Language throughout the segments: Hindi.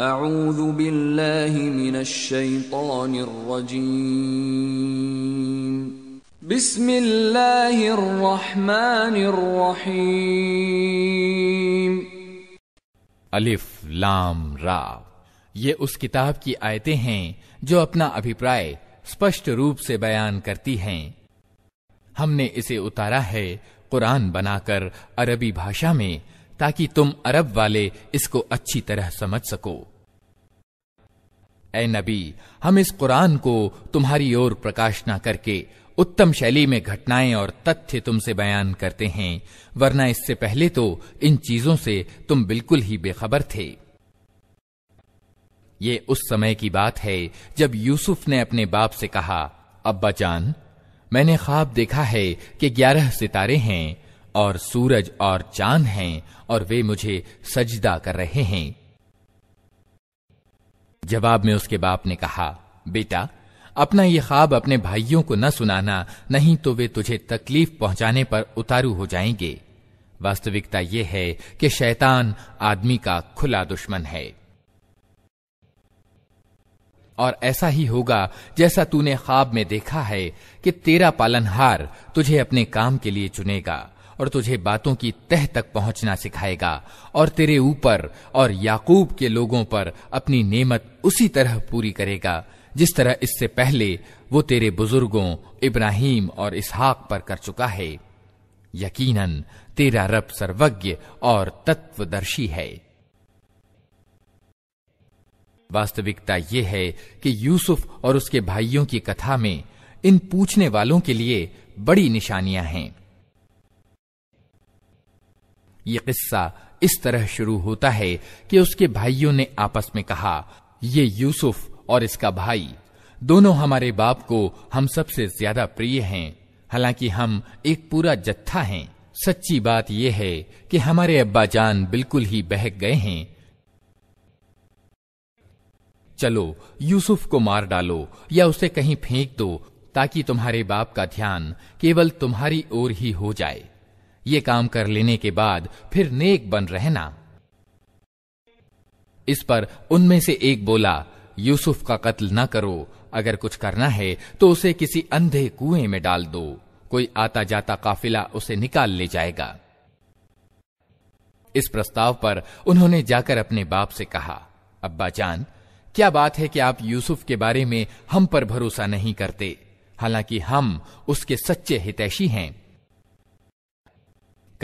أعوذ بالله من الشيطان الرجيم بسم الله الرحمن الرحيم अलिफ लाम रा ये उस किताब की आयतें हैं जो अपना अभिप्राय स्पष्ट रूप से बयान करती हैं हमने इसे उतारा है कुरान बनाकर अरबी भाषा में ताकि तुम अरब वाले इसको अच्छी तरह समझ सको ए नबी हम इस कुरान को तुम्हारी ओर प्रकाश न करके उत्तम शैली में घटनाएं और तथ्य तुमसे बयान करते हैं वरना इससे पहले तो इन चीजों से तुम बिल्कुल ही बेखबर थे ये उस समय की बात है जब यूसुफ ने अपने बाप से कहा अब्बा जान मैंने ख्वाब देखा है कि ग्यारह सितारे हैं और सूरज और चांद हैं और वे मुझे सजदा कर रहे हैं जवाब में उसके बाप ने कहा बेटा अपना ये ख्वाब अपने भाइयों को न सुनाना नहीं तो वे तुझे तकलीफ पहुंचाने पर उतारू हो जाएंगे वास्तविकता यह है कि शैतान आदमी का खुला दुश्मन है और ऐसा ही होगा जैसा तूने ख्वाब में देखा है कि तेरा पालनहार तुझे अपने काम के लिए चुनेगा और तुझे बातों की तह तक पहुंचना सिखाएगा और तेरे ऊपर और याकूब के लोगों पर अपनी नेमत उसी तरह पूरी करेगा जिस तरह इससे पहले वो तेरे बुजुर्गों इब्राहिम और इसहाक पर कर चुका है यकीनन तेरा रब सर्वज्ञ और तत्वदर्शी है वास्तविकता यह है कि यूसुफ और उसके भाइयों की कथा में इन पूछने वालों के लिए बड़ी निशानियां हैं ये किस्सा इस तरह शुरू होता है कि उसके भाइयों ने आपस में कहा ये यूसुफ और इसका भाई दोनों हमारे बाप को हम सबसे ज्यादा प्रिय हैं हालांकि हम एक पूरा जत्था हैं सच्ची बात यह है कि हमारे अब्बा जान बिल्कुल ही बहक गए हैं चलो यूसुफ को मार डालो या उसे कहीं फेंक दो ताकि तुम्हारे बाप का ध्यान केवल तुम्हारी ओर ही हो जाए ये काम कर लेने के बाद फिर नेक बन रहना इस पर उनमें से एक बोला यूसुफ का कत्ल ना करो अगर कुछ करना है तो उसे किसी अंधे कुएं में डाल दो कोई आता जाता काफिला उसे निकाल ले जाएगा इस प्रस्ताव पर उन्होंने जाकर अपने बाप से कहा अब्बा जान क्या बात है कि आप यूसुफ के बारे में हम पर भरोसा नहीं करते हालांकि हम उसके सच्चे हितैषी हैं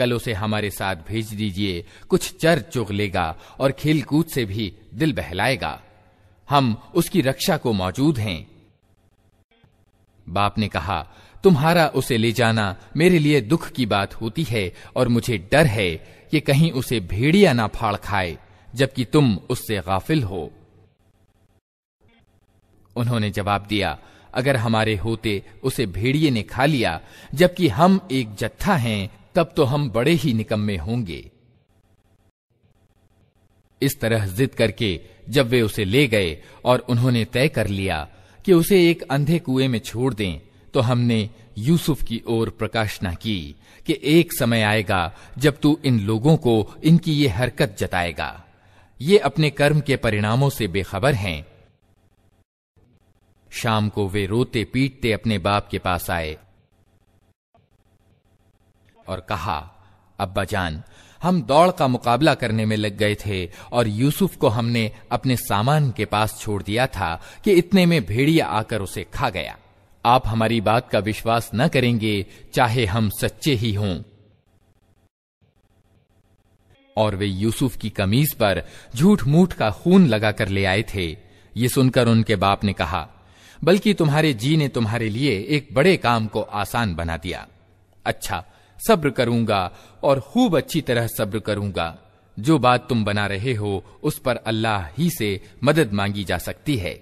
कल उसे हमारे साथ भेज दीजिए कुछ चर चुग लेगा और खेलकूद से भी दिल बहलाएगा हम उसकी रक्षा को मौजूद हैं बाप ने कहा तुम्हारा उसे ले जाना मेरे लिए दुख की बात होती है और मुझे डर है कि कहीं उसे भेड़िया ना फाड़ खाए जबकि तुम उससे गाफिल हो उन्होंने जवाब दिया अगर हमारे होते उसे भेड़िए ने खा लिया जबकि हम एक जत्था हैं तब तो हम बड़े ही निकम्मे होंगे इस तरह जिद करके जब वे उसे ले गए और उन्होंने तय कर लिया कि उसे एक अंधे कुएं में छोड़ दें तो हमने यूसुफ की ओर प्रकाशना की कि एक समय आएगा जब तू इन लोगों को इनकी ये हरकत जताएगा ये अपने कर्म के परिणामों से बेखबर हैं शाम को वे रोते पीटते अपने बाप के पास आए और कहा अब्बा जान हम दौड़ का मुकाबला करने में लग गए थे और यूसुफ को हमने अपने सामान के पास छोड़ दिया था कि इतने में भेड़िया आकर उसे खा गया आप हमारी बात का विश्वास न करेंगे चाहे हम सच्चे ही हों और वे यूसुफ की कमीज पर झूठ मूठ का खून लगाकर ले आए थे ये सुनकर उनके बाप ने कहा बल्कि तुम्हारे जी ने तुम्हारे लिए एक बड़े काम को आसान बना दिया अच्छा सब्र करूंगा और खूब अच्छी तरह सब्र करूंगा जो बात तुम बना रहे हो उस पर अल्लाह ही से मदद मांगी जा सकती है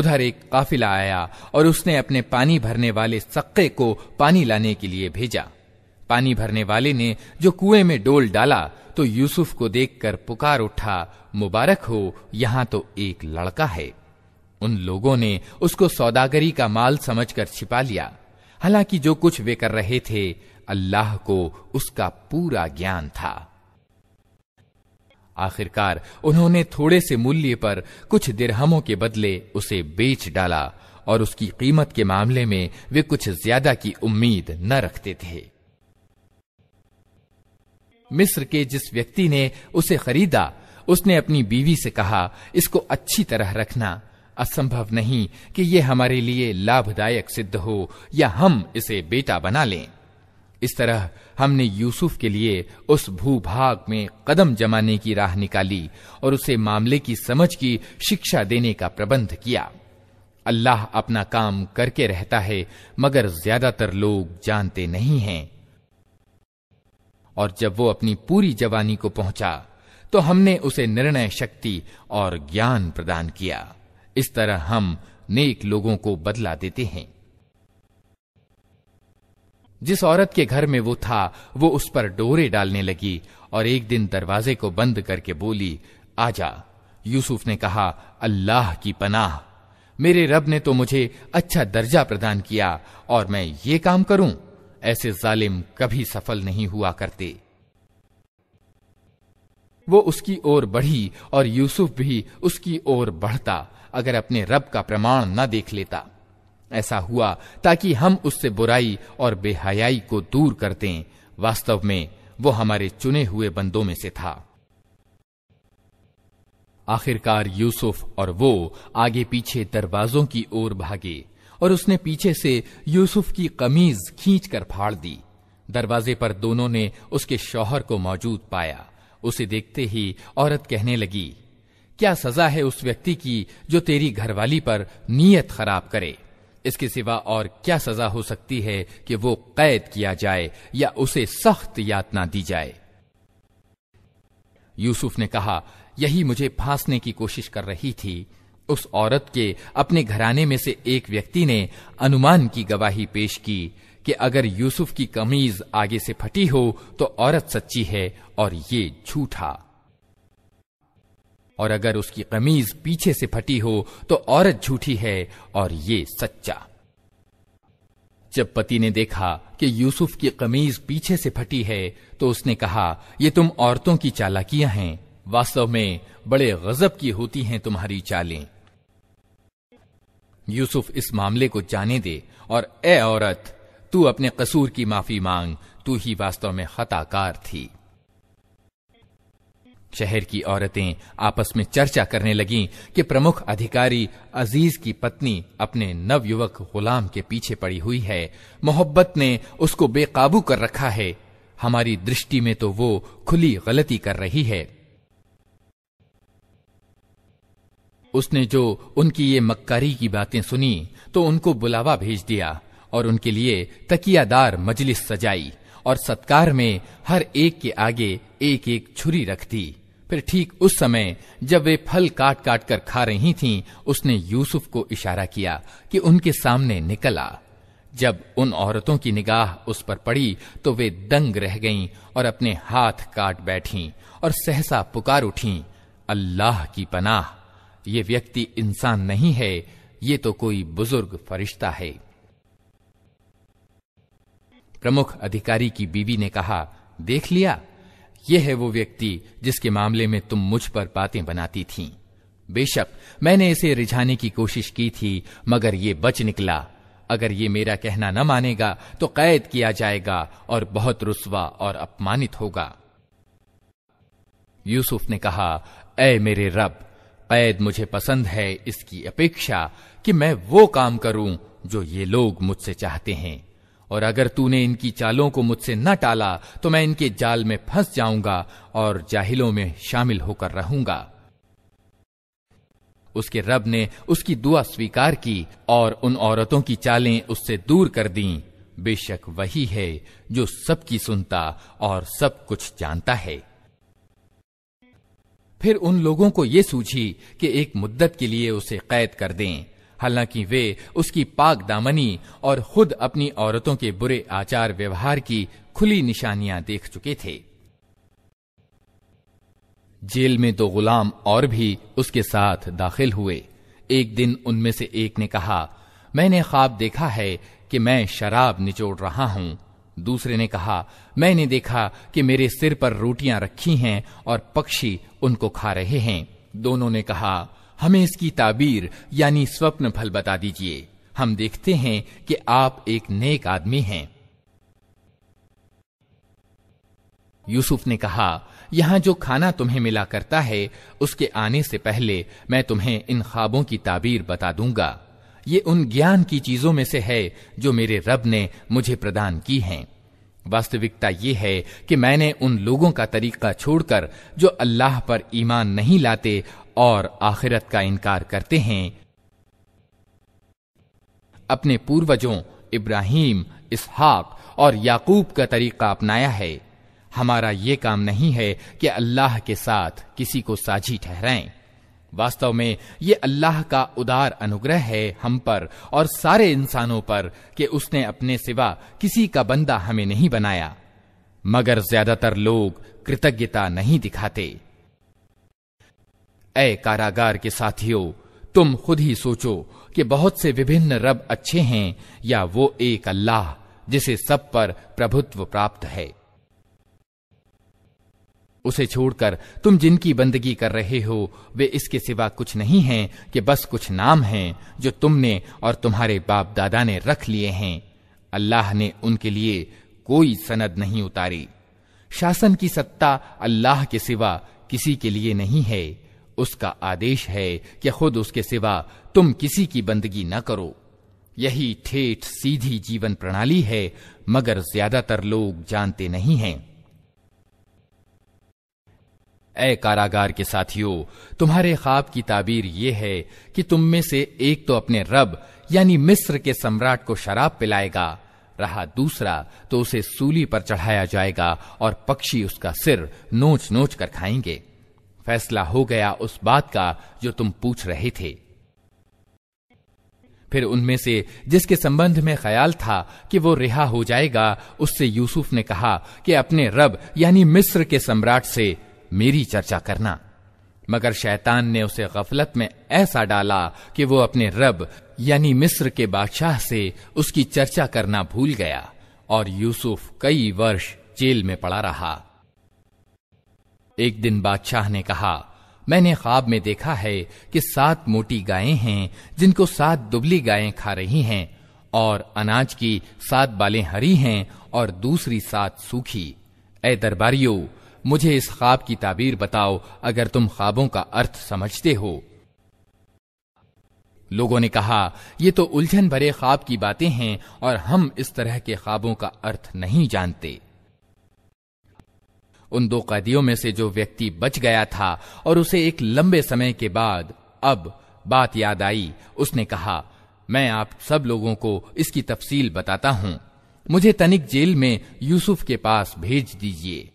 उधर एक काफिला आया और उसने अपने पानी भरने वाले सक्के को पानी लाने के लिए भेजा पानी भरने वाले ने जो कुएं में डोल डाला तो यूसुफ को देखकर पुकार उठा मुबारक हो यहां तो एक लड़का है उन लोगों ने उसको सौदागरी का माल समझकर छिपा लिया हालांकि जो कुछ वे कर रहे थे अल्लाह को उसका पूरा ज्ञान था आखिरकार उन्होंने थोड़े से मूल्य पर कुछ दिरहमों के बदले उसे बेच डाला और उसकी कीमत के मामले में वे कुछ ज्यादा की उम्मीद न रखते थे मिस्र के जिस व्यक्ति ने उसे खरीदा उसने अपनी बीवी से कहा इसको अच्छी तरह रखना असंभव नहीं कि यह हमारे लिए लाभदायक सिद्ध हो या हम इसे बेटा बना लें इस तरह हमने यूसुफ के लिए उस भूभाग में कदम जमाने की राह निकाली और उसे मामले की समझ की शिक्षा देने का प्रबंध किया अल्लाह अपना काम करके रहता है मगर ज्यादातर लोग जानते नहीं हैं और जब वो अपनी पूरी जवानी को पहुंचा तो हमने उसे निर्णय शक्ति और ज्ञान प्रदान किया इस तरह हम नेक लोगों को बदला देते हैं जिस औरत के घर में वो था वो उस पर डोरे डालने लगी और एक दिन दरवाजे को बंद करके बोली आजा यूसुफ ने कहा अल्लाह की पनाह मेरे रब ने तो मुझे अच्छा दर्जा प्रदान किया और मैं ये काम करूं ऐसे जालिम कभी सफल नहीं हुआ करते वो उसकी ओर बढ़ी और यूसुफ भी उसकी ओर बढ़ता अगर अपने रब का प्रमाण न देख लेता ऐसा हुआ ताकि हम उससे बुराई और बेहयाई को दूर करते वास्तव में वो हमारे चुने हुए बंदों में से था आखिरकार यूसुफ और वो आगे पीछे दरवाजों की ओर भागे और उसने पीछे से यूसुफ की कमीज खींच कर फाड़ दी दरवाजे पर दोनों ने उसके शौहर को मौजूद पाया उसे देखते ही औरत कहने लगी क्या सजा है उस व्यक्ति की जो तेरी घरवाली पर नीयत खराब करे इसके सिवा और क्या सजा हो सकती है कि वो कैद किया जाए या उसे सख्त यातना दी जाए यूसुफ ने कहा यही मुझे फांसने की कोशिश कर रही थी उस औरत के अपने घराने में से एक व्यक्ति ने अनुमान की गवाही पेश की कि अगर यूसुफ की कमीज आगे से फटी हो तो औरत सच्ची है और ये झूठा और अगर उसकी कमीज पीछे से फटी हो तो औरत झूठी है और ये सच्चा जब पति ने देखा कि यूसुफ की कमीज पीछे से फटी है तो उसने कहा ये तुम औरतों की चालाकियां हैं वास्तव में बड़े गजब की होती हैं तुम्हारी चालें यूसुफ इस मामले को जाने दे और ए औरत तू अपने कसूर की माफी मांग तू ही वास्तव में खताकार थी शहर की औरतें आपस में चर्चा करने लगीं कि प्रमुख अधिकारी अजीज की पत्नी अपने नवयुवक गुलाम के पीछे पड़ी हुई है मोहब्बत ने उसको बेकाबू कर रखा है हमारी दृष्टि में तो वो खुली गलती कर रही है उसने जो उनकी ये मक्कारी की बातें सुनी तो उनको बुलावा भेज दिया और उनके लिए तकियादार मजलिस सजाई और सत्कार में हर एक के आगे एक एक छुरी रख दी फिर ठीक उस समय जब वे फल काट काट कर खा रही थीं, उसने यूसुफ को इशारा किया कि उनके सामने निकला जब उन औरतों की निगाह उस पर पड़ी तो वे दंग रह गईं और अपने हाथ काट बैठीं और सहसा पुकार उठीं अल्लाह की पनाह ये व्यक्ति इंसान नहीं है ये तो कोई बुजुर्ग फरिश्ता है प्रमुख अधिकारी की बीवी ने कहा देख लिया यह है वो व्यक्ति जिसके मामले में तुम मुझ पर बातें बनाती थी बेशक मैंने इसे रिझाने की कोशिश की थी मगर ये बच निकला अगर ये मेरा कहना न मानेगा तो कैद किया जाएगा और बहुत रुसवा और अपमानित होगा यूसुफ ने कहा ऐ मेरे रब कैद मुझे पसंद है इसकी अपेक्षा कि मैं वो काम करूं जो ये लोग मुझसे चाहते हैं और अगर तूने इनकी चालों को मुझसे न टाला तो मैं इनके जाल में फंस जाऊंगा और जाहिलों में शामिल होकर रहूंगा उसके रब ने उसकी दुआ स्वीकार की और उन औरतों की चालें उससे दूर कर दी बेशक वही है जो सबकी सुनता और सब कुछ जानता है फिर उन लोगों को यह सूझी कि एक मुद्दत के लिए उसे कैद कर दें हालांकि वे उसकी पाक दामनी और खुद अपनी औरतों के बुरे आचार व्यवहार की खुली निशानियां देख चुके थे जेल में दो तो गुलाम और भी उसके साथ दाखिल हुए एक दिन उनमें से एक ने कहा मैंने ख्वाब देखा है कि मैं शराब निचोड़ रहा हूं दूसरे ने कहा मैंने देखा कि मेरे सिर पर रोटियां रखी हैं और पक्षी उनको खा रहे हैं दोनों ने कहा हमें इसकी ताबीर यानी स्वप्न फल बता दीजिए हम देखते हैं कि आप एक नेक आदमी हैं यूसुफ ने कहा यहां जो खाना तुम्हें मिला करता है उसके आने से पहले मैं तुम्हें इन ख्वाबों की ताबीर बता दूंगा ये उन ज्ञान की चीजों में से है जो मेरे रब ने मुझे प्रदान की हैं वास्तविकता ये है कि मैंने उन लोगों का तरीका छोड़कर जो अल्लाह पर ईमान नहीं लाते और आखिरत का इनकार करते हैं अपने पूर्वजों इब्राहिम इसहाक और याकूब का तरीका अपनाया है हमारा ये काम नहीं है कि अल्लाह के साथ किसी को साझी ठहराएं वास्तव में ये अल्लाह का उदार अनुग्रह है हम पर और सारे इंसानों पर कि उसने अपने सिवा किसी का बंदा हमें नहीं बनाया मगर ज्यादातर लोग कृतज्ञता नहीं दिखाते ऐ कारागार के साथियों तुम खुद ही सोचो कि बहुत से विभिन्न रब अच्छे हैं या वो एक अल्लाह जिसे सब पर प्रभुत्व प्राप्त है उसे छोड़कर तुम जिनकी बंदगी कर रहे हो वे इसके सिवा कुछ नहीं हैं कि बस कुछ नाम हैं जो तुमने और तुम्हारे बाप दादा ने रख लिए हैं अल्लाह ने उनके लिए कोई सनद नहीं उतारी शासन की सत्ता अल्लाह के सिवा किसी के लिए नहीं है उसका आदेश है कि खुद उसके सिवा तुम किसी की बंदगी न करो यही ठेठ सीधी जीवन प्रणाली है मगर ज्यादातर लोग जानते नहीं हैं ए कारागार के साथियों तुम्हारे ख्वाब की ताबीर यह है कि तुम में से एक तो अपने रब यानी मिस्र के सम्राट को शराब पिलाएगा रहा दूसरा तो उसे सूली पर चढ़ाया जाएगा और पक्षी उसका सिर नोच नोच कर खाएंगे फैसला हो गया उस बात का जो तुम पूछ रहे थे फिर उनमें से जिसके संबंध में ख्याल था कि वो रिहा हो जाएगा उससे यूसुफ ने कहा कि अपने रब यानी मिस्र के सम्राट से मेरी चर्चा करना मगर शैतान ने उसे गफलत में ऐसा डाला कि वो अपने रब यानी मिस्र के बादशाह से उसकी चर्चा करना भूल गया और यूसुफ कई वर्ष जेल में पड़ा रहा एक दिन बादशाह ने कहा मैंने ख्वाब में देखा है कि सात मोटी गायें हैं जिनको सात दुबली गायें खा रही हैं और अनाज की सात बालें हरी हैं और दूसरी सात सूखी ए दरबारियों मुझे इस ख्वाब की ताबीर बताओ अगर तुम ख्वाबों का अर्थ समझते हो लोगों ने कहा ये तो उलझन भरे ख्वाब की बातें हैं और हम इस तरह के ख्वाबों का अर्थ नहीं जानते उन दो कैदियों में से जो व्यक्ति बच गया था और उसे एक लंबे समय के बाद अब बात याद आई उसने कहा मैं आप सब लोगों को इसकी तफसील बताता हूं मुझे तनिक जेल में यूसुफ के पास भेज दीजिए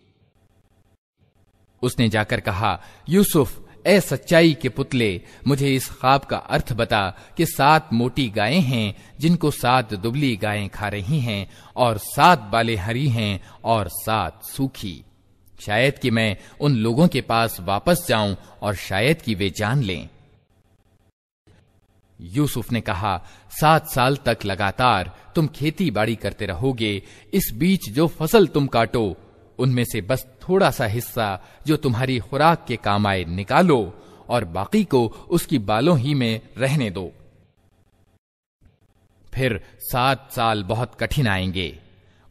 उसने जाकर कहा यूसुफ ए सच्चाई के पुतले मुझे इस ख्वाब का अर्थ बता कि सात मोटी गायें हैं जिनको सात दुबली गायें खा रही हैं और सात बाले हरी हैं और सात सूखी शायद कि मैं उन लोगों के पास वापस जाऊं और शायद कि वे जान लें यूसुफ ने कहा सात साल तक लगातार तुम खेती बाड़ी करते रहोगे इस बीच जो फसल तुम काटो उनमें से बस थोड़ा सा हिस्सा जो तुम्हारी खुराक के काम आए निकालो और बाकी को उसकी बालों ही में रहने दो फिर सात साल बहुत कठिन आएंगे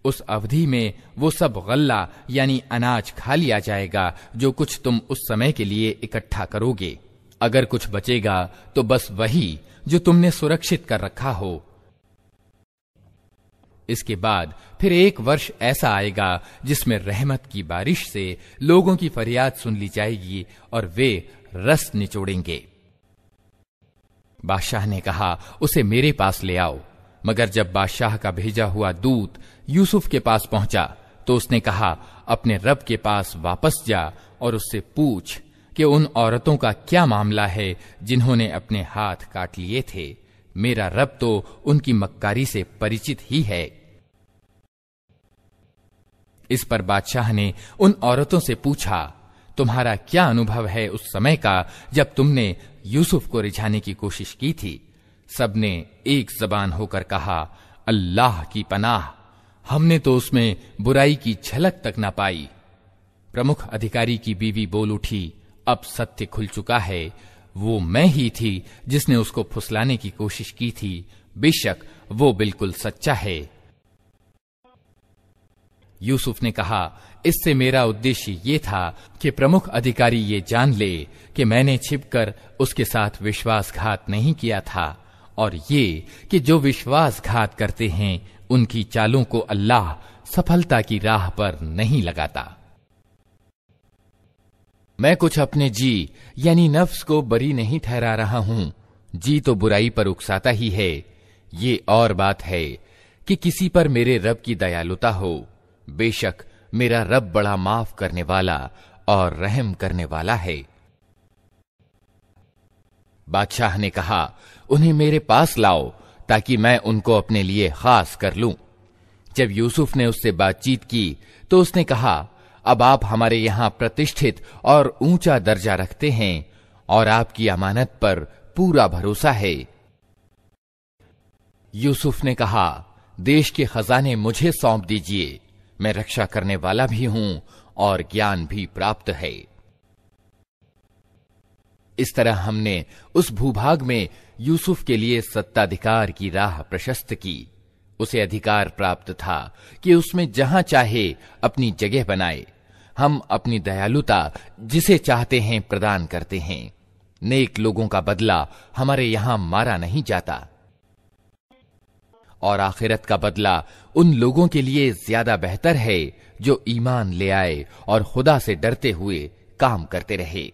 उस अवधि में वो सब गल्ला यानी अनाज खा लिया जाएगा जो कुछ तुम उस समय के लिए इकट्ठा करोगे अगर कुछ बचेगा तो बस वही जो तुमने सुरक्षित कर रखा हो इसके बाद फिर एक वर्ष ऐसा आएगा जिसमें रहमत की बारिश से लोगों की फरियाद सुन ली जाएगी और वे रस निचोड़ेंगे बादशाह ने कहा उसे मेरे पास ले आओ मगर जब बादशाह का भेजा हुआ दूत यूसुफ के पास पहुंचा तो उसने कहा अपने रब के पास वापस जा और उससे पूछ कि उन औरतों का क्या मामला है जिन्होंने अपने हाथ काट लिए थे मेरा रब तो उनकी मक्कारी से परिचित ही है इस पर बादशाह ने उन औरतों से पूछा तुम्हारा क्या अनुभव है उस समय का जब तुमने यूसुफ को रिझाने की कोशिश की थी सबने एक जबान होकर कहा अल्लाह की पनाह हमने तो उसमें बुराई की झलक तक ना पाई प्रमुख अधिकारी की बीवी बोल उठी अब सत्य खुल चुका है वो मैं ही थी जिसने उसको फुसलाने की कोशिश की थी बेशक वो बिल्कुल सच्चा है यूसुफ ने कहा इससे मेरा उद्देश्य ये था कि प्रमुख अधिकारी ये जान ले कि मैंने छिपकर उसके साथ विश्वासघात नहीं किया था और ये कि जो विश्वासघात करते हैं उनकी चालों को अल्लाह सफलता की राह पर नहीं लगाता मैं कुछ अपने जी यानी नफ्स को बरी नहीं ठहरा रहा हूं जी तो बुराई पर उकसाता ही है ये और बात है कि किसी पर मेरे रब की दयालुता हो बेशक मेरा रब बड़ा माफ करने वाला और रहम करने वाला है बादशाह ने कहा उन्हें मेरे पास लाओ ताकि मैं उनको अपने लिए खास कर लू जब यूसुफ ने उससे बातचीत की तो उसने कहा अब आप हमारे यहां प्रतिष्ठित और ऊंचा दर्जा रखते हैं और आपकी अमानत पर पूरा भरोसा है यूसुफ ने कहा देश के खजाने मुझे सौंप दीजिए मैं रक्षा करने वाला भी हूं और ज्ञान भी प्राप्त है इस तरह हमने उस भूभाग में यूसुफ के लिए सत्ताधिकार की राह प्रशस्त की उसे अधिकार प्राप्त था कि उसमें जहां चाहे अपनी जगह बनाए हम अपनी दयालुता जिसे चाहते हैं प्रदान करते हैं नेक लोगों का बदला हमारे यहां मारा नहीं जाता और आखिरत का बदला उन लोगों के लिए ज्यादा बेहतर है जो ईमान ले आए और खुदा से डरते हुए काम करते रहे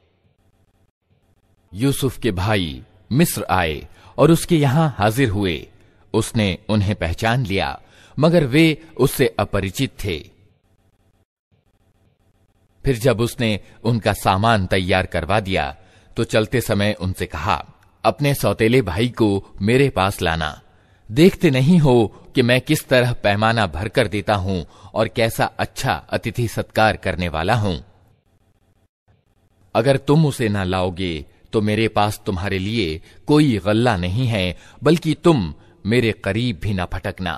यूसुफ के भाई मिस्र आए और उसके यहां हाजिर हुए उसने उन्हें पहचान लिया मगर वे उससे अपरिचित थे फिर जब उसने उनका सामान तैयार करवा दिया तो चलते समय उनसे कहा अपने सौतेले भाई को मेरे पास लाना देखते नहीं हो कि मैं किस तरह पैमाना भरकर देता हूं और कैसा अच्छा अतिथि सत्कार करने वाला हूं अगर तुम उसे ना लाओगे तो मेरे पास तुम्हारे लिए कोई गल्ला नहीं है बल्कि तुम मेरे करीब भी ना फटकना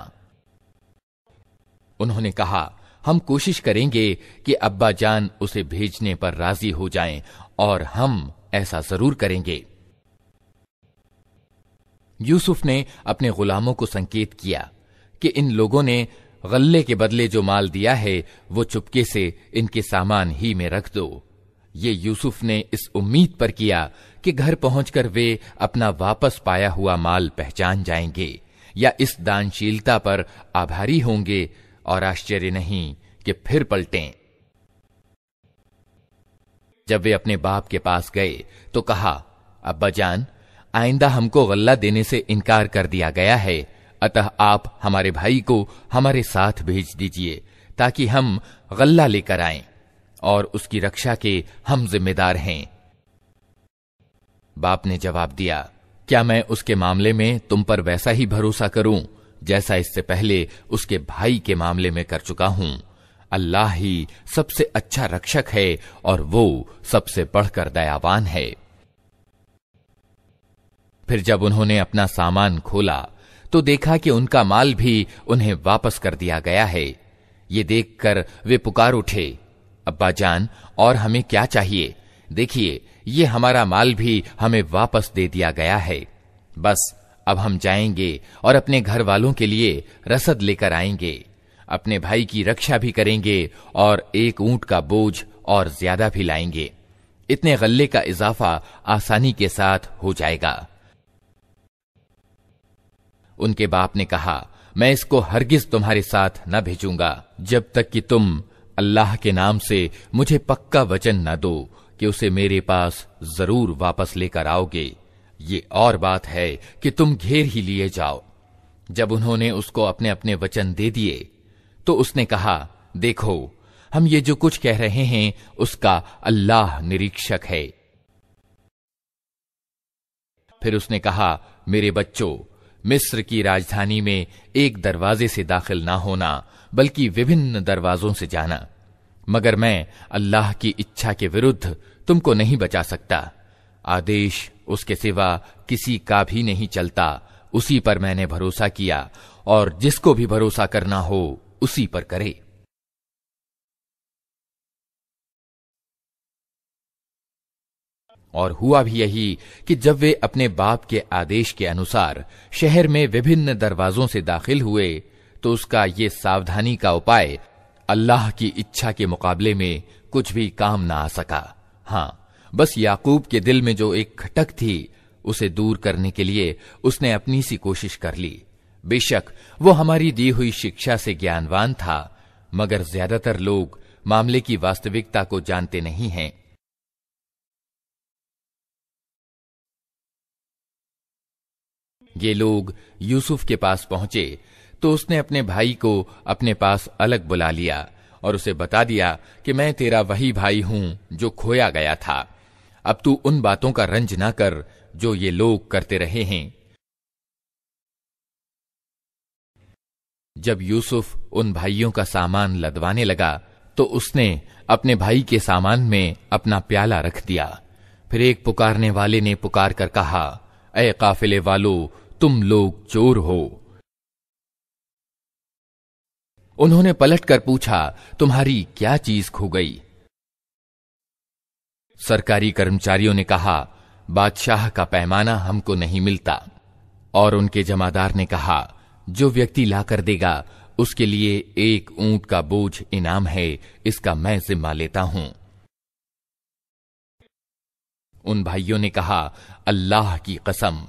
उन्होंने कहा हम कोशिश करेंगे कि अब्बा जान उसे भेजने पर राजी हो जाएं और हम ऐसा जरूर करेंगे यूसुफ ने अपने गुलामों को संकेत किया कि इन लोगों ने गल्ले के बदले जो माल दिया है वो चुपके से इनके सामान ही में रख दो ये यूसुफ ने इस उम्मीद पर किया कि घर पहुंचकर वे अपना वापस पाया हुआ माल पहचान जाएंगे या इस दानशीलता पर आभारी होंगे और आश्चर्य नहीं कि फिर पलटें जब वे अपने बाप के पास गए तो कहा अब्बा जान आइंदा हमको गल्ला देने से इनकार कर दिया गया है अतः आप हमारे भाई को हमारे साथ भेज दीजिए ताकि हम गल्ला लेकर आएं और उसकी रक्षा के हम जिम्मेदार हैं बाप ने जवाब दिया क्या मैं उसके मामले में तुम पर वैसा ही भरोसा करूं जैसा इससे पहले उसके भाई के मामले में कर चुका हूं अल्लाह ही सबसे अच्छा रक्षक है और वो सबसे बढ़कर दयावान है फिर जब उन्होंने अपना सामान खोला तो देखा कि उनका माल भी उन्हें वापस कर दिया गया है ये देखकर वे पुकार उठे अब्बा जान और हमें क्या चाहिए देखिए ये हमारा माल भी हमें वापस दे दिया गया है बस अब हम जाएंगे और अपने घर वालों के लिए रसद लेकर आएंगे अपने भाई की रक्षा भी करेंगे और एक ऊंट का बोझ और ज्यादा भी लाएंगे इतने गल्ले का इजाफा आसानी के साथ हो जाएगा उनके बाप ने कहा मैं इसको हरगिज तुम्हारे साथ न भेजूंगा जब तक कि तुम अल्लाह के नाम से मुझे पक्का वचन न दो कि उसे मेरे पास जरूर वापस लेकर आओगे ये और बात है कि तुम घेर ही लिए जाओ जब उन्होंने उसको अपने अपने वचन दे दिए तो उसने कहा देखो हम ये जो कुछ कह रहे हैं उसका अल्लाह निरीक्षक है फिर उसने कहा मेरे बच्चों मिस्र की राजधानी में एक दरवाजे से दाखिल ना होना बल्कि विभिन्न दरवाजों से जाना मगर मैं अल्लाह की इच्छा के विरुद्ध तुमको नहीं बचा सकता आदेश उसके सिवा किसी का भी नहीं चलता उसी पर मैंने भरोसा किया और जिसको भी भरोसा करना हो उसी पर करे और हुआ भी यही कि जब वे अपने बाप के आदेश के अनुसार शहर में विभिन्न दरवाजों से दाखिल हुए तो उसका ये सावधानी का उपाय अल्लाह की इच्छा के मुकाबले में कुछ भी काम ना आ सका हाँ बस याकूब के दिल में जो एक खटक थी उसे दूर करने के लिए उसने अपनी सी कोशिश कर ली बेशक वो हमारी दी हुई शिक्षा से ज्ञानवान था मगर ज्यादातर लोग मामले की वास्तविकता को जानते नहीं हैं ये लोग यूसुफ के पास पहुंचे तो उसने अपने भाई को अपने पास अलग बुला लिया और उसे बता दिया कि मैं तेरा वही भाई हूं जो खोया गया था अब तू उन बातों का रंज ना कर जो ये लोग करते रहे हैं जब यूसुफ उन भाइयों का सामान लदवाने लगा तो उसने अपने भाई के सामान में अपना प्याला रख दिया फिर एक पुकारने वाले ने पुकार कर कहा ए काफिले वालो तुम लोग चोर हो उन्होंने पलटकर पूछा तुम्हारी क्या चीज खो गई सरकारी कर्मचारियों ने कहा बादशाह का पैमाना हमको नहीं मिलता और उनके जमादार ने कहा जो व्यक्ति लाकर देगा उसके लिए एक ऊंट का बोझ इनाम है इसका मैं जिम्मा लेता हूं उन भाइयों ने कहा अल्लाह की कसम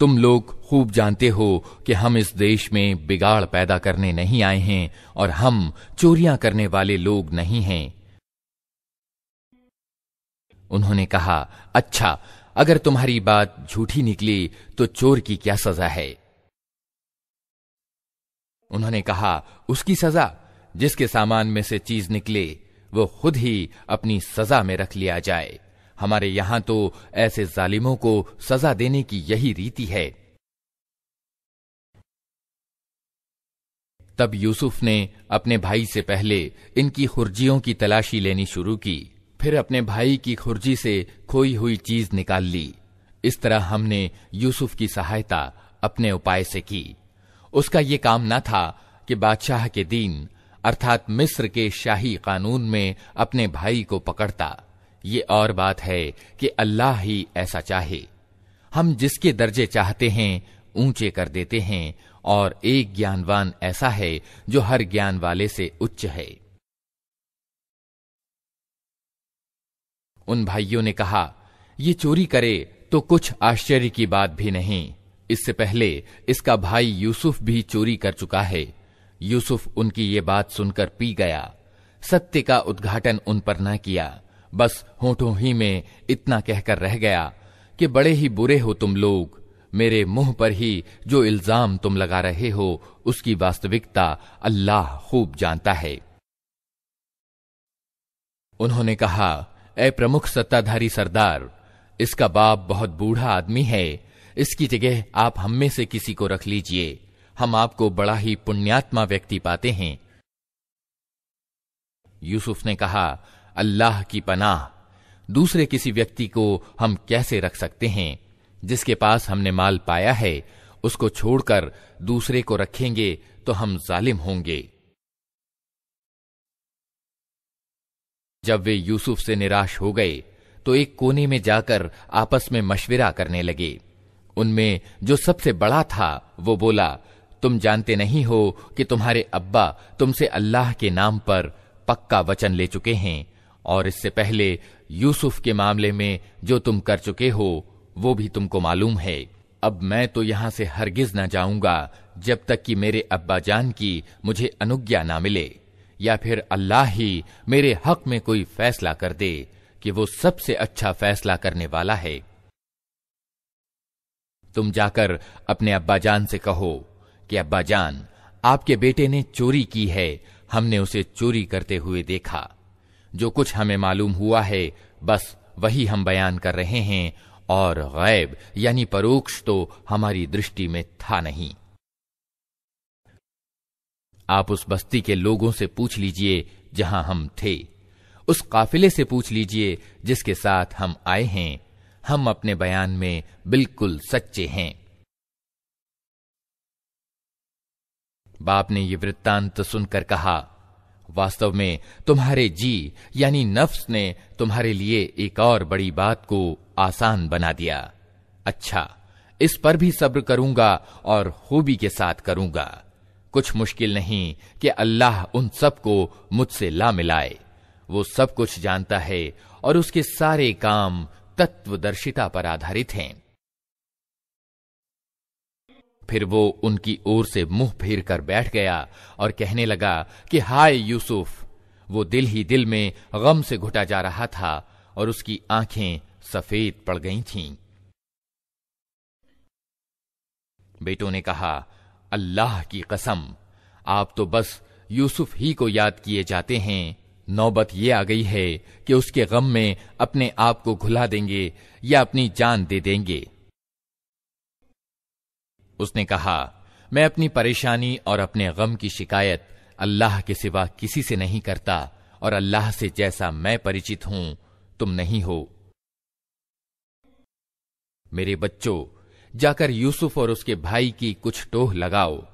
तुम लोग खूब जानते हो कि हम इस देश में बिगाड़ पैदा करने नहीं आए हैं और हम चोरियां करने वाले लोग नहीं हैं उन्होंने कहा अच्छा अगर तुम्हारी बात झूठी निकली तो चोर की क्या सजा है उन्होंने कहा उसकी सजा जिसके सामान में से चीज निकले वो खुद ही अपनी सजा में रख लिया जाए हमारे यहां तो ऐसे जालिमों को सजा देने की यही रीति है तब यूसुफ ने अपने भाई से पहले इनकी खुर्जियों की तलाशी लेनी शुरू की फिर अपने भाई की खुर्जी से खोई हुई चीज निकाल ली इस तरह हमने यूसुफ की सहायता अपने उपाय से की उसका ये काम न था कि बादशाह के दिन अर्थात मिस्र के शाही कानून में अपने भाई को पकड़ता ये और बात है कि अल्लाह ही ऐसा चाहे हम जिसके दर्जे चाहते हैं ऊंचे कर देते हैं और एक ज्ञानवान ऐसा है जो हर ज्ञान वाले से उच्च है उन भाइयों ने कहा ये चोरी करे तो कुछ आश्चर्य की बात भी नहीं इससे पहले इसका भाई यूसुफ भी चोरी कर चुका है यूसुफ उनकी ये बात सुनकर पी गया सत्य का उद्घाटन उन पर न किया बस होठों ही में इतना कहकर रह गया कि बड़े ही बुरे हो तुम लोग मेरे मुंह पर ही जो इल्जाम तुम लगा रहे हो उसकी वास्तविकता अल्लाह खूब जानता है उन्होंने कहा ए प्रमुख सत्ताधारी सरदार इसका बाप बहुत बूढ़ा आदमी है इसकी जगह आप हम में से किसी को रख लीजिए हम आपको बड़ा ही पुण्यात्मा व्यक्ति पाते हैं यूसुफ ने कहा अल्लाह की पनाह दूसरे किसी व्यक्ति को हम कैसे रख सकते हैं जिसके पास हमने माल पाया है उसको छोड़कर दूसरे को रखेंगे तो हम जालिम होंगे जब वे यूसुफ से निराश हो गए तो एक कोने में जाकर आपस में मशविरा करने लगे उनमें जो सबसे बड़ा था वो बोला तुम जानते नहीं हो कि तुम्हारे अब्बा तुमसे अल्लाह के नाम पर पक्का वचन ले चुके हैं और इससे पहले यूसुफ के मामले में जो तुम कर चुके हो वो भी तुमको मालूम है अब मैं तो यहां से हरगिज ना जाऊंगा जब तक कि मेरे अब्बा जान की मुझे अनुज्ञा ना मिले या फिर अल्लाह ही मेरे हक में कोई फैसला कर दे कि वो सबसे अच्छा फैसला करने वाला है तुम जाकर अपने अब्बा जान से कहो कि अब्बा जान आपके बेटे ने चोरी की है हमने उसे चोरी करते हुए देखा जो कुछ हमें मालूम हुआ है बस वही हम बयान कर रहे हैं और गैब यानी परोक्ष तो हमारी दृष्टि में था नहीं आप उस बस्ती के लोगों से पूछ लीजिए जहां हम थे उस काफिले से पूछ लीजिए जिसके साथ हम आए हैं हम अपने बयान में बिल्कुल सच्चे हैं बाप ने यह वृत्तांत सुनकर कहा वास्तव में तुम्हारे जी यानी नफ्स ने तुम्हारे लिए एक और बड़ी बात को आसान बना दिया अच्छा इस पर भी सब्र करूंगा और खूबी के साथ करूंगा कुछ मुश्किल नहीं कि अल्लाह उन सबको मुझसे ला मिलाए वो सब कुछ जानता है और उसके सारे काम तत्वदर्शिता पर आधारित हैं फिर वो उनकी ओर से मुंह फेर कर बैठ गया और कहने लगा कि हाय यूसुफ वो दिल ही दिल में गम से घुटा जा रहा था और उसकी आंखें सफेद पड़ गई थीं। बेटों ने कहा अल्लाह की कसम आप तो बस यूसुफ ही को याद किए जाते हैं नौबत ये आ गई है कि उसके गम में अपने आप को घुला देंगे या अपनी जान दे देंगे उसने कहा मैं अपनी परेशानी और अपने गम की शिकायत अल्लाह के सिवा किसी से नहीं करता और अल्लाह से जैसा मैं परिचित हूं तुम नहीं हो मेरे बच्चों जाकर यूसुफ और उसके भाई की कुछ टोह लगाओ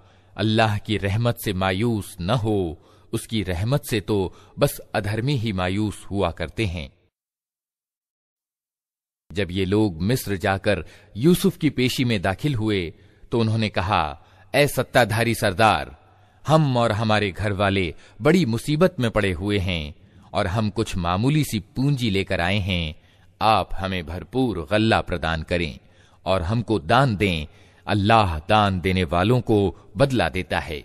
अल्लाह की रहमत से मायूस न हो उसकी रहमत से तो बस अधर्मी ही मायूस हुआ करते हैं जब ये लोग मिस्र जाकर यूसुफ की पेशी में दाखिल हुए तो उन्होंने कहा ए सत्ताधारी सरदार हम और हमारे घर वाले बड़ी मुसीबत में पड़े हुए हैं और हम कुछ मामूली सी पूंजी लेकर आए हैं आप हमें भरपूर गल्ला प्रदान करें और हमको दान दें अल्लाह दान देने वालों को बदला देता है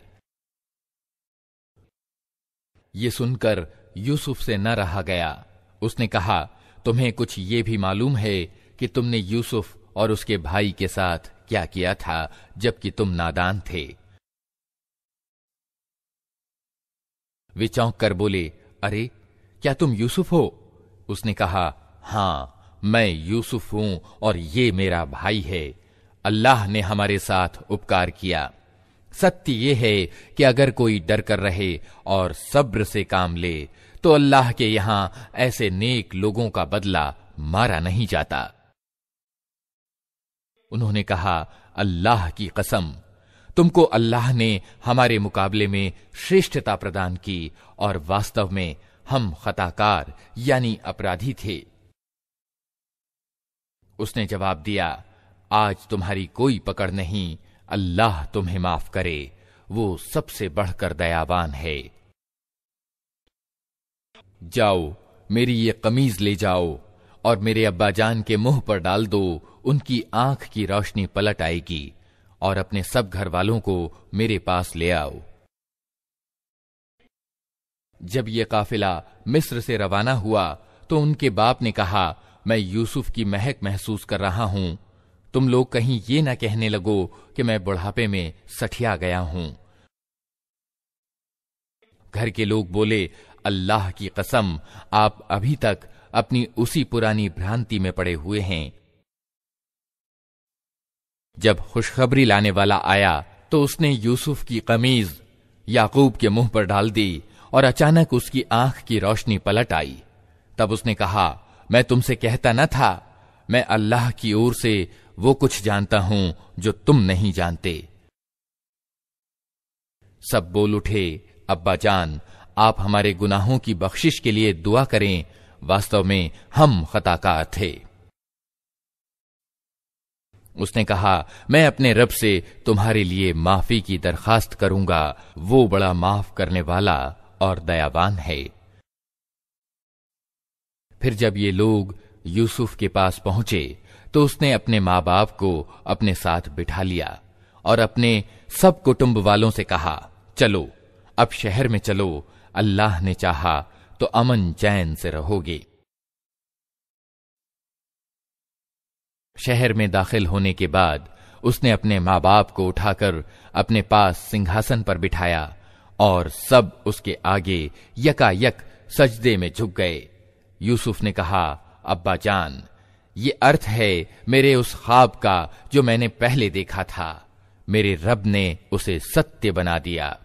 ये सुनकर यूसुफ से न रहा गया उसने कहा तुम्हें कुछ ये भी मालूम है कि तुमने यूसुफ और उसके भाई के साथ क्या किया था जबकि तुम नादान थे वे चौंक कर बोले अरे क्या तुम यूसुफ हो उसने कहा हां मैं यूसुफ हूं और ये मेरा भाई है अल्लाह ने हमारे साथ उपकार किया सत्य ये है कि अगर कोई डर कर रहे और सब्र से काम ले तो अल्लाह के यहां ऐसे नेक लोगों का बदला मारा नहीं जाता उन्होंने कहा अल्लाह की कसम तुमको अल्लाह ने हमारे मुकाबले में श्रेष्ठता प्रदान की और वास्तव में हम खताकार यानी अपराधी थे उसने जवाब दिया आज तुम्हारी कोई पकड़ नहीं अल्लाह तुम्हें माफ करे वो सबसे बढ़कर दयावान है जाओ मेरी ये कमीज ले जाओ और मेरे अब्बाजान के मुंह पर डाल दो उनकी आंख की रोशनी पलट आएगी और अपने सब घर वालों को मेरे पास ले आओ जब ये काफिला मिस्र से रवाना हुआ तो उनके बाप ने कहा मैं यूसुफ की महक महसूस कर रहा हूं तुम लोग कहीं ये ना कहने लगो कि मैं बुढ़ापे में सठिया गया हूं घर के लोग बोले अल्लाह की कसम आप अभी तक अपनी उसी पुरानी भ्रांति में पड़े हुए हैं जब खुशखबरी लाने वाला आया तो उसने यूसुफ की कमीज याकूब के मुंह पर डाल दी और अचानक उसकी आंख की रोशनी पलट आई तब उसने कहा मैं तुमसे कहता न था मैं अल्लाह की ओर से वो कुछ जानता हूं जो तुम नहीं जानते सब बोल उठे अब्बा जान आप हमारे गुनाहों की बख्शिश के लिए दुआ करें वास्तव में हम खताकार थे उसने कहा मैं अपने रब से तुम्हारे लिए माफी की दरखास्त करूंगा वो बड़ा माफ करने वाला और दयावान है फिर जब ये लोग यूसुफ के पास पहुंचे तो उसने अपने मां बाप को अपने साथ बिठा लिया और अपने सब कुटुंब वालों से कहा चलो अब शहर में चलो अल्लाह ने चाहा तो अमन चैन से रहोगे शहर में दाखिल होने के बाद उसने अपने मां बाप को उठाकर अपने पास सिंहासन पर बिठाया और सब उसके आगे यकायक सजदे में झुक गए यूसुफ ने कहा अब्बा जान ये अर्थ है मेरे उस ख्वाब का जो मैंने पहले देखा था मेरे रब ने उसे सत्य बना दिया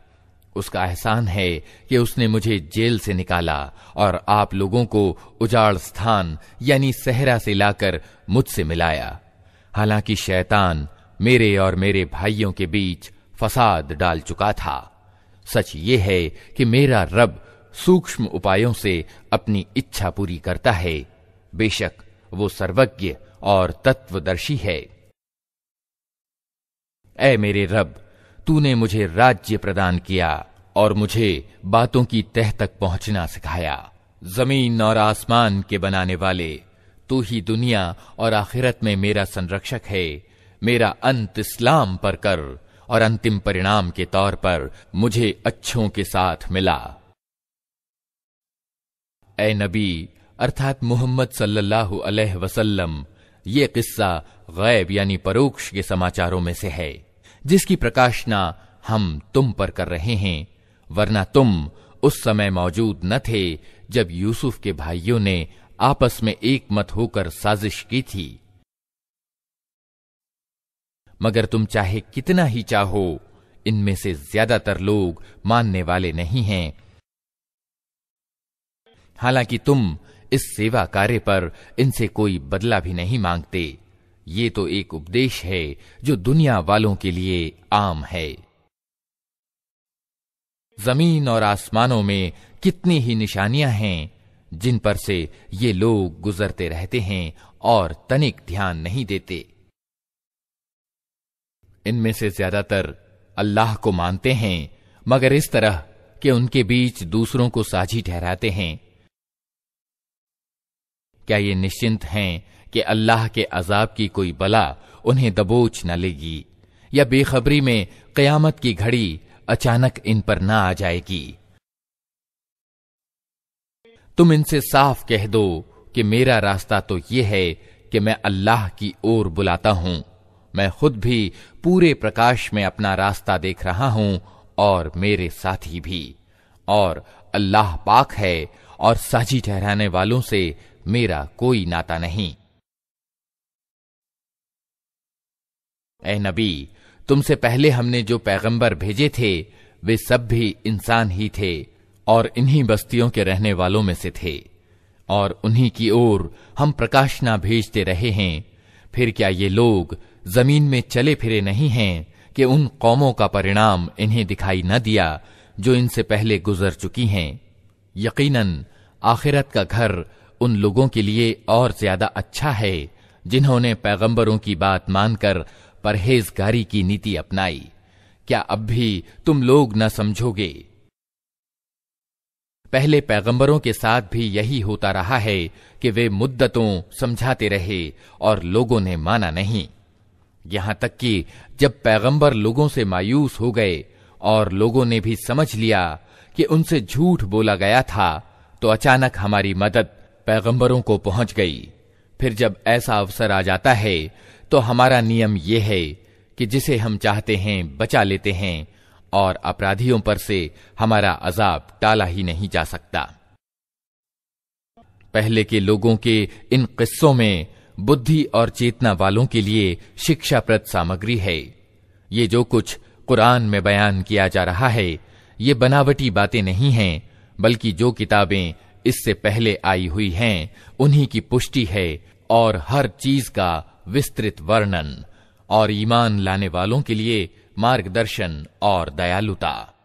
उसका एहसान है कि उसने मुझे जेल से निकाला और आप लोगों को उजाड़ स्थान यानी सहरा से लाकर मुझसे मिलाया हालांकि शैतान मेरे और मेरे भाइयों के बीच फसाद डाल चुका था सच ये है कि मेरा रब सूक्ष्म उपायों से अपनी इच्छा पूरी करता है बेशक वो सर्वज्ञ और तत्वदर्शी है ए मेरे रब तूने मुझे राज्य प्रदान किया और मुझे बातों की तह तक पहुंचना सिखाया जमीन और आसमान के बनाने वाले तू ही दुनिया और आखिरत में मेरा संरक्षक है मेरा अंत इस्लाम पर कर और अंतिम परिणाम के तौर पर मुझे अच्छों के साथ मिला ए नबी अर्थात मोहम्मद सल्लल्लाहु अलैहि वसल्लम ये किस्सा गैब यानी परोक्ष के समाचारों में से है जिसकी प्रकाशना हम तुम पर कर रहे हैं वरना तुम उस समय मौजूद न थे जब यूसुफ के भाइयों ने आपस में एक मत होकर साजिश की थी मगर तुम चाहे कितना ही चाहो इनमें से ज्यादातर लोग मानने वाले नहीं हैं हालांकि तुम इस सेवा कार्य पर इनसे कोई बदला भी नहीं मांगते ये तो एक उपदेश है जो दुनिया वालों के लिए आम है जमीन और आसमानों में कितनी ही निशानियां हैं जिन पर से ये लोग गुजरते रहते हैं और तनिक ध्यान नहीं देते इनमें से ज्यादातर अल्लाह को मानते हैं मगर इस तरह कि उनके बीच दूसरों को साझी ठहराते हैं क्या ये निश्चिंत हैं कि अल्लाह के अजाब की कोई बला उन्हें दबोच न लेगी या बेखबरी में कयामत की घड़ी अचानक इन पर ना आ जाएगी तुम इनसे साफ कह दो कि मेरा रास्ता तो यह है कि मैं अल्लाह की ओर बुलाता हूं मैं खुद भी पूरे प्रकाश में अपना रास्ता देख रहा हूं और मेरे साथी भी और अल्लाह पाक है और साझी ठहराने वालों से मेरा कोई नाता नहीं ए नबी तुमसे पहले हमने जो पैगंबर भेजे थे वे सब भी इंसान ही थे और इन्हीं बस्तियों के रहने वालों में से थे और उन्हीं की ओर हम प्रकाशना भेजते रहे हैं फिर क्या ये लोग जमीन में चले फिरे नहीं हैं कि उन कौमों का परिणाम इन्हें दिखाई न दिया जो इनसे पहले गुजर चुकी हैं यकीनन आखिरत का घर उन लोगों के लिए और ज्यादा अच्छा है जिन्होंने पैगंबरों की बात मानकर परहेजगारी की नीति अपनाई क्या अब भी तुम लोग न समझोगे पहले पैगंबरों के साथ भी यही होता रहा है कि वे मुद्दतों समझाते रहे और लोगों ने माना नहीं यहां तक कि जब पैगंबर लोगों से मायूस हो गए और लोगों ने भी समझ लिया कि उनसे झूठ बोला गया था तो अचानक हमारी मदद पैगंबरों को पहुंच गई फिर जब ऐसा अवसर आ जाता है तो हमारा नियम यह है कि जिसे हम चाहते हैं बचा लेते हैं और अपराधियों पर से हमारा अजाब टाला ही नहीं जा सकता पहले के लोगों के इन किस्सों में बुद्धि और चेतना वालों के लिए शिक्षाप्रद सामग्री है ये जो कुछ कुरान में बयान किया जा रहा है ये बनावटी बातें नहीं हैं बल्कि जो किताबें इससे पहले आई हुई हैं उन्हीं की पुष्टि है और हर चीज का विस्तृत वर्णन और ईमान लाने वालों के लिए मार्गदर्शन और दयालुता